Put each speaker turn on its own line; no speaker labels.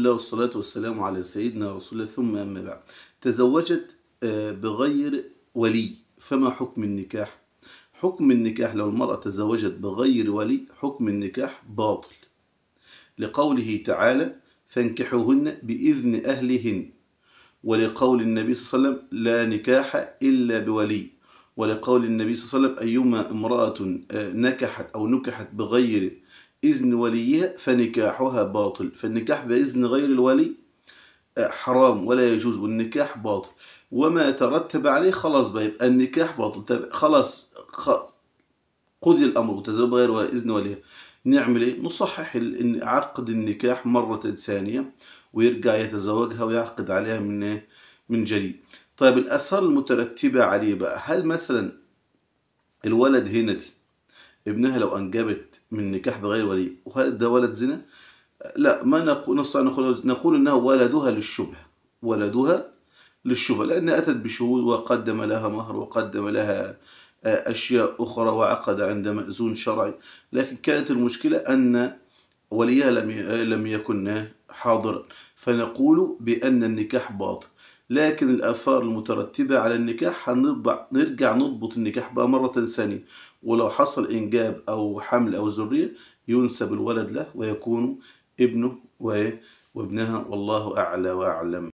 الله والصلاة والسلام على سيدنا رسول الله ثم أما بعد تزوجت آه، بغير ولي فما حكم النكاح؟ حكم النكاح لو المرأة تزوجت بغير ولي حكم النكاح باطل لقوله تعالى فانكحوهن بإذن أهلهن ولقول النبي صلى الله عليه وسلم لا نكاح إلا بولي ولقول النبي صلى الله عليه وسلم أيما امرأة آه، نكحت أو نكحت بغير إذن وليها فنكاحها باطل فالنكاح بإذن غير الولي آه، حرام ولا يجوز والنكاح باطل وما يترتب عليه خلاص بقى يبقى النكاح باطل خلاص قضي الأمر وتزوج غير إذن وليها نعمل ايه نصحح عقد النكاح مرة ثانية ويرجع يتزوجها ويعقد عليها من إيه؟ من جديد طيب الآثار المترتبة عليه بقى هل مثلا الولد هنا دي ابنها لو أنجبت من نكاح بغير ولي وهل ده ولد زنا؟ لا ما نستطيع نقول نقول أنه ولدها للشبهة ولدها للشبهة لأن أتت بشهود وقدم لها مهر وقدم لها آه، أشياء أخرى وعقد عند مأذون شرعي لكن كانت المشكلة أن وليها لم لم يكن حاضرا فنقول بأن النكاح باطل لكن الآثار المترتبة على النكاح هنرجع نضبط النكاح بقى مرة ثانية ولو حصل إنجاب أو حمل أو ذرية ينسب الولد له ويكون ابنه وابنها والله أعلى وأعلم